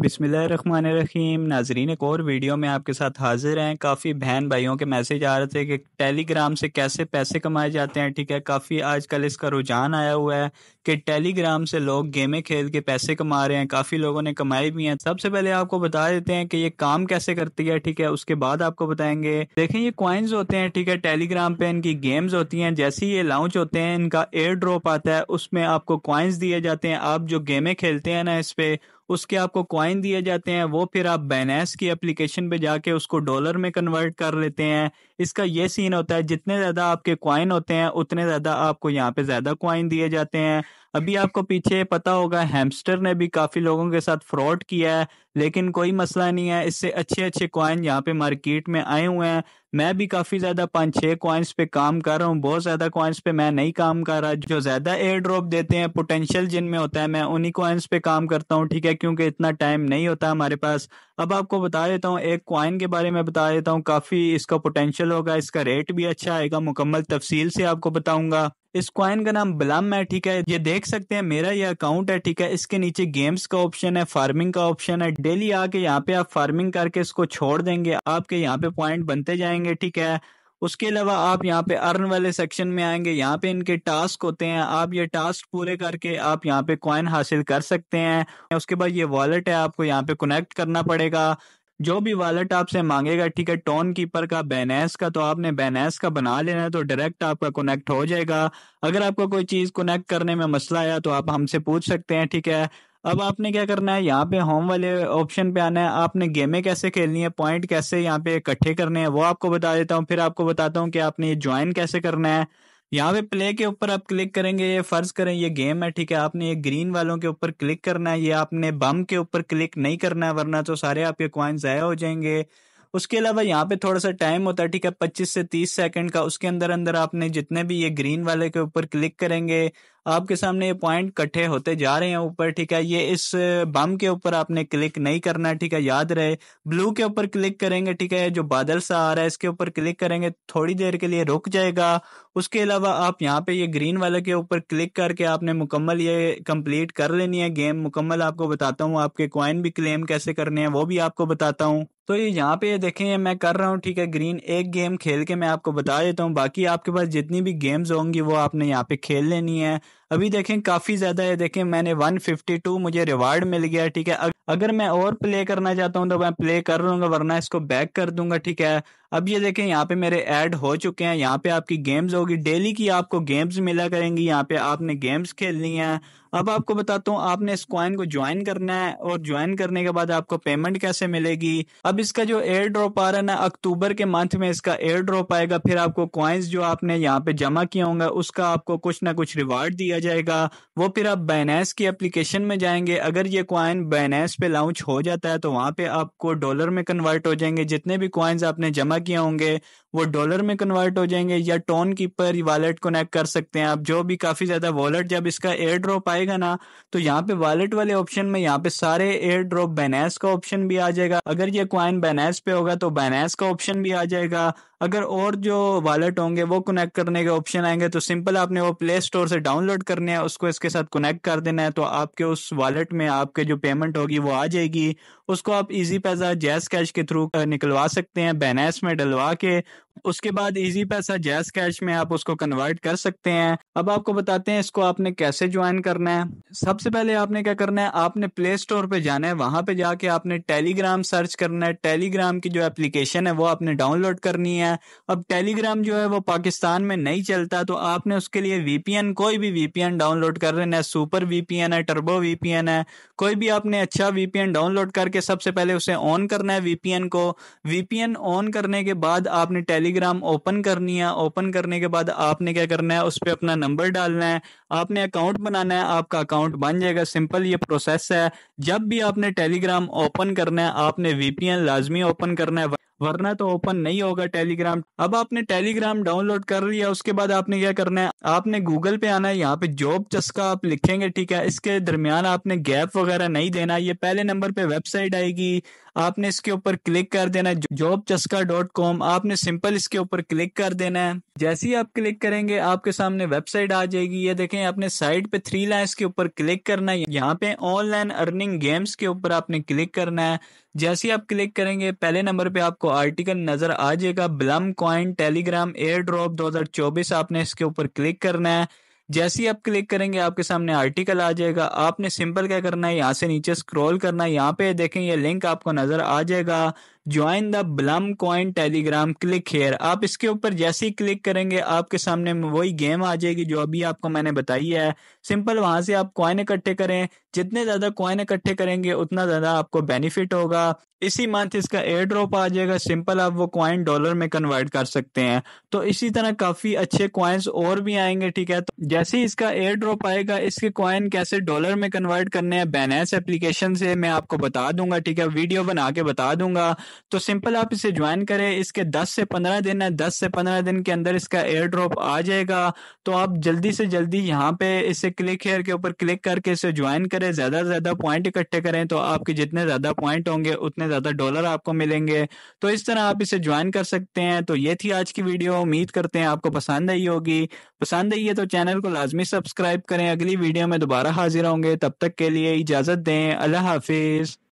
बिसमीम नाजरीन एक और वीडियो में आपके साथ हाजिर हैं काफ़ी बहन भाइयों के मैसेज आ रहे थे कि टेलीग्राम से कैसे पैसे कमाए जाते हैं ठीक है काफ़ी आजकल इसका रुझान आया हुआ है कि टेलीग्राम से लोग गेमें खेल के पैसे कमा रहे हैं काफ़ी लोगों ने कमाए भी हैं सबसे पहले आपको बता देते हैं कि ये काम कैसे करती है ठीक है उसके बाद आपको बताएंगे देखें ये कॉइन्स होते हैं ठीक है टेलीग्राम पे इनकी गेम्स होती हैं जैसे ही ये लॉन्च होते हैं इनका एयर ड्रॉप आता है उसमें आपको कॉइन्स दिए जाते हैं आप जो गेमें खेलते हैं ना इस पर उसके आपको क्वाइन दिए जाते हैं वो फिर आप बैनैस की एप्लीकेशन पे जाके उसको डॉलर में कन्वर्ट कर लेते हैं इसका ये सीन होता है जितने ज़्यादा आपके क्वाइन होते हैं उतने ज़्यादा आपको यहाँ पे ज़्यादा क्वाइन दिए जाते हैं अभी आपको पीछे पता होगा हैमस्टर ने भी काफी लोगों के साथ फ्रॉड किया है लेकिन कोई मसला नहीं है इससे अच्छे अच्छे कॉइन यहाँ पे मार्केट में आए हुए हैं मैं भी काफी ज्यादा पाँच छह कॉइन्स पे काम कर रहा हूँ बहुत ज्यादा क्वाइंस पे मैं नहीं काम कर रहा जो ज्यादा एयर ड्रॉप देते हैं पोटेंशियल जिनमें होता है मैं उन्हीं क्वाइंस पे काम करता हूँ ठीक है क्योंकि इतना टाइम नहीं होता हमारे पास अब आपको बता देता हूँ एक कॉइन के बारे में बता देता हूँ काफी इसका पोटेंशियल होगा इसका रेट भी अच्छा आएगा मुकम्मल तफसील से आपको बताऊंगा इस क्वाइन का नाम ब्लम है ठीक है ये देख सकते हैं मेरा ये अकाउंट है ठीक है इसके नीचे गेम्स का ऑप्शन है फार्मिंग का ऑप्शन है डेली आके यहाँ पे आप फार्मिंग करके इसको छोड़ देंगे आपके यहाँ पे पॉइंट बनते जाएंगे ठीक है उसके अलावा आप यहाँ पे अर्न वाले सेक्शन में आएंगे यहाँ पे इनके टास्क होते हैं आप ये टास्क पूरे करके आप यहाँ पे क्वाइन हासिल कर सकते हैं उसके बाद ये वॉलेट है आपको यहाँ पे कनेक्ट करना पड़ेगा जो भी वॉलेट आपसे मांगेगा ठीक है टोन कीपर का बेनेस का तो आपने बेनेस का बना लेना है तो डायरेक्ट आपका कनेक्ट हो जाएगा अगर आपको कोई चीज कनेक्ट करने में मसला आया तो आप हमसे पूछ सकते हैं ठीक है अब आपने क्या करना है यहाँ पे होम वाले ऑप्शन पे आना है आपने गेमें कैसे खेलनी है पॉइंट कैसे यहाँ पे इकट्ठे करने हैं वो आपको बता देता हूँ फिर आपको बताता हूँ कि आपने ज्वाइन कैसे करना है यहाँ पे प्ले के ऊपर आप क्लिक करेंगे ये फर्ज करें ये गेम है ठीक है आपने ये ग्रीन वालों के ऊपर क्लिक करना है ये आपने बम के ऊपर क्लिक नहीं करना है वरना तो सारे आपके क्वाइन ज़ाया हो जाएंगे उसके अलावा यहाँ पे थोड़ा सा टाइम होता है ठीक है 25 से 30 सेकंड का उसके अंदर अंदर आपने जितने भी ये ग्रीन वाले के ऊपर क्लिक करेंगे आपके सामने ये पॉइंट कट्ठे होते जा रहे हैं ऊपर ठीक है ये इस बम के ऊपर आपने क्लिक नहीं करना है ठीक है याद रहे ब्लू के ऊपर क्लिक करेंगे ठीक है जो बादल सा आ रहा है इसके ऊपर क्लिक करेंगे थोड़ी देर के लिए रुक जाएगा उसके अलावा आप यहाँ पे ये ग्रीन वाले के ऊपर क्लिक करके आपने मुकम्मल ये कम्प्लीट कर लेनी है गेम मुकम्मल आपको बताता हूँ आपके क्वाइन भी क्लेम कैसे करने हैं वो भी आपको बताता हूँ तो ये यहाँ पे देखें ये मैं कर रहा हूँ ठीक है ग्रीन एक गेम खेल के मैं आपको बता देता हूँ बाकी आपके पास जितनी भी गेम्स होंगी वो आपने यहाँ पे खेल लेनी है अभी देखें काफ़ी ज़्यादा है देखें मैंने 152 मुझे रिवार्ड मिल गया ठीक है अगर मैं और प्ले करना चाहता हूँ तो मैं प्ले कर लूंगा वरना इसको बैक कर दूंगा ठीक है अब ये देखें यहाँ पे मेरे ऐड हो चुके हैं यहाँ पे आपकी गेम्स होगी डेली की आपको गेम्स मिला करेंगी यहाँ पे आपने गेम्स खेलनी है अब आपको बताता हूँ आपने इस क्वाइन को ज्वाइन करना है और ज्वाइन करने के बाद आपको पेमेंट कैसे मिलेगी अब इसका जो एयर ड्रॉप आ रहा है ना अक्टूबर के मंथ में इसका एयर ड्रॉप आएगा फिर आपको क्वाइंस जो आपने यहाँ पे जमा किया होंगे उसका आपको कुछ ना कुछ रिवार्ड दिया जाएगा वो फिर आप बैनेस की एप्लीकेशन में जाएंगे अगर ये क्वाइन बैनेस पे लॉन्च हो जाता है तो वहां पे आपको डॉलर में कन्वर्ट हो जाएंगे जितने भी क्वाइंस आपने जमा किए होंगे वो डॉलर में कन्वर्ट हो जाएंगे या टोन कीपर वॉलेट कनेक्ट कर सकते हैं आप जो भी काफी ज्यादा वॉलेट जब इसका एयर ड्रॉप आए जाएगा ना तो यहाँ पे वॉलेट वाले ऑप्शन में यहाँ पे सारे एयर ड्रॉप बेनेस का ऑप्शन भी आ जाएगा अगर ये क्वाइन बेनेस पे होगा तो बेनेस का ऑप्शन भी आ जाएगा अगर और जो वॉलेट होंगे वो कनेक्ट करने के ऑप्शन आएंगे तो सिंपल आपने वो प्ले स्टोर से डाउनलोड करने है उसको इसके साथ कनेक्ट कर देना है तो आपके उस वॉलेट में आपके जो पेमेंट होगी वो आ जाएगी उसको आप इजी पैसा जैस कैश के थ्रू निकलवा सकते हैं बैनैस में डलवा के उसके बाद इजी पैसा जैस कैश में आप उसको कन्वर्ट कर सकते हैं अब आपको बताते हैं इसको आपने कैसे ज्वाइन करना है सबसे पहले आपने क्या करना है आपने प्ले स्टोर पे जाना है वहां पे जाके आपने टेलीग्राम सर्च करना है टेलीग्राम की जो एप्लीकेशन है वो आपने डाउनलोड करनी है है अब टेलीग्राम जो है वो पाकिस्तान में नहीं चलता तो आपने उसके लिए वीपीएन कोई भी वीपीएन डाउनलोड कर रहे हैं सुपर वीपीएन है टर्बो वीपीएन है कोई भी आपने अच्छा वीपीएन डाउनलोड करके सबसे पहले उसे ऑन करना है वीपीएन को वीपीएन ऑन करने के बाद आपने टेलीग्राम ओपन करनी है ओपन करने के बाद आपने क्या करना है उस पर अपना नंबर डालना है आपने अकाउंट बनाना है आपका अकाउंट बन जाएगा सिंपल ये प्रोसेस है जब भी आपने टेलीग्राम ओपन करना है आपने वीपीएन लाजमी ओपन करना है वरना तो ओपन नहीं होगा टेलीग्राम अब आपने टेलीग्राम डाउनलोड कर लिया उसके बाद आपने क्या करना है आपने गूगल पे आना है यहाँ पे जॉब चस्का आप लिखेंगे ठीक है इसके दरमियान आपने गैप वगैरह नहीं देना ये पहले नंबर पे वेबसाइट आएगी आपने इसके ऊपर क्लिक कर देना है जॉब चस्का डॉट कॉम आपने सिंपल इसके ऊपर क्लिक कर देना है जैसे ही आप क्लिक करेंगे आपके सामने वेबसाइट आ जाएगी ये देखें आपने साइट पे थ्री लाइन्स के ऊपर क्लिक करना है यहाँ पे ऑनलाइन अर्निंग गेम्स के ऊपर आपने क्लिक करना है जैसे ही आप क्लिक करेंगे पहले नंबर पे आपको आर्टिकल नजर आ जाएगा Blum coin Telegram air drop दो आपने इसके ऊपर क्लिक करना है जैसे ही आप क्लिक करेंगे आपके सामने आर्टिकल आ जाएगा आपने सिंपल क्या करना है यहाँ से नीचे स्क्रॉल करना है यहाँ पे देखें ये लिंक आपको नजर आ जाएगा join the Blum coin Telegram click here आप इसके ऊपर जैसे ही क्लिक करेंगे आपके सामने वही गेम आ जाएगी जो अभी आपको मैंने बताई है सिंपल वहां से आप कॉइन इकट्ठे करें जितने ज्यादा कॉइन इकट्ठे करेंगे उतना ज्यादा आपको बेनिफिट होगा इसी मंथ इसका एयर ड्रॉप आ जाएगा सिंपल आप वो कॉइन डॉलर में कन्वर्ट कर सकते हैं तो इसी तरह काफी अच्छे क्वाइंस और भी आएंगे ठीक है तो जैसे ही इसका एयर ड्रॉप आएगा इसके कॉइन कैसे डॉलर में कन्वर्ट करने हैं बैनेस एप्लीकेशन से मैं आपको बता दूंगा ठीक है वीडियो बना के बता दूंगा तो सिंपल आप इसे ज्वाइन करें इसके 10 से 15 दिन है 10 से 15 दिन के अंदर इसका एयर ड्रॉप आ जाएगा तो आप जल्दी से जल्दी यहाँ पे इसे क्लिक हेयर के ऊपर क्लिक करके इसे ज्वाइन करें ज़्यादा से ज़्यादा पॉइंट इकट्ठे करें तो आपके जितने ज़्यादा पॉइंट होंगे उतने ज़्यादा डॉलर आपको मिलेंगे तो इस तरह आप इसे ज्वाइन कर सकते हैं तो ये थी आज की वीडियो उम्मीद करते हैं आपको पसंद आई होगी पसंद आई है तो चैनल को लाजमी सब्सक्राइब करें अगली वीडियो में दोबारा हाजिर होंगे तब तक के लिए इजाज़त दें अल्लाह हाफिज़